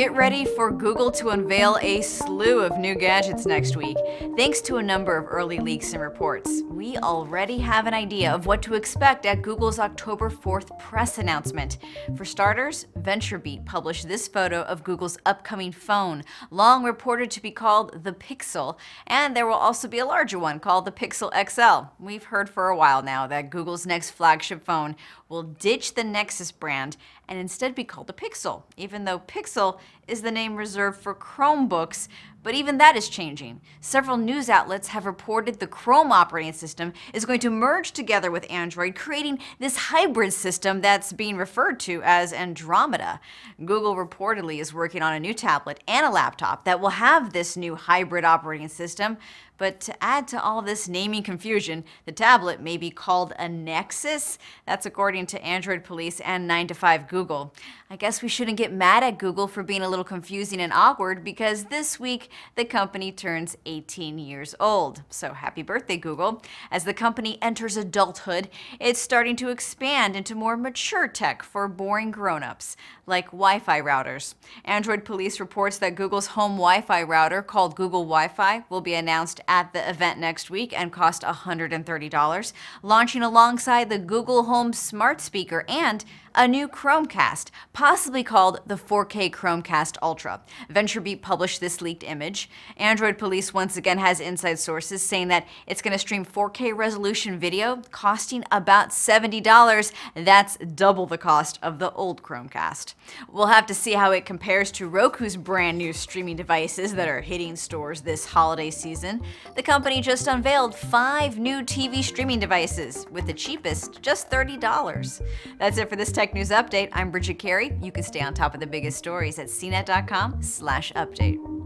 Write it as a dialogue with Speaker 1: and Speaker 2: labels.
Speaker 1: Get ready for Google to unveil a slew of new gadgets next week, thanks to a number of early leaks and reports. We already have an idea of what to expect at Google's October 4th press announcement. For starters, VentureBeat published this photo of Google's upcoming phone, long reported to be called the Pixel, and there will also be a larger one called the Pixel XL. We've heard for a while now that Google's next flagship phone will ditch the Nexus brand and instead be called the Pixel, even though Pixel is the name reserved for Chromebooks, but even that is changing. Several news outlets have reported the Chrome operating system is going to merge together with Android, creating this hybrid system that's being referred to as Andromeda. Google reportedly is working on a new tablet and a laptop that will have this new hybrid operating system. But to add to all this naming confusion, the tablet may be called a Nexus. That's according to Android Police and 9to5 Google. I guess we shouldn't get mad at Google for being a little confusing and awkward because this week the company turns 18 years old. So happy birthday, Google. As the company enters adulthood, it's starting to expand into more mature tech for boring grown-ups, like Wi-Fi routers. Android Police reports that Google's home Wi-Fi router, called Google Wi-Fi, will be announced at the event next week and cost $130, launching alongside the Google Home smart speaker and a new Chromecast, possibly called the 4K Chromecast Ultra. VentureBeat published this leaked image. Android Police once again has inside sources saying that it's going to stream 4K resolution video costing about $70. That's double the cost of the old Chromecast. We'll have to see how it compares to Roku's brand new streaming devices that are hitting stores this holiday season. The company just unveiled five new TV streaming devices, with the cheapest just $30. That's it for this tech Tech News Update. I'm Bridget Carey. You can stay on top of the biggest stories at cnet.com slash update.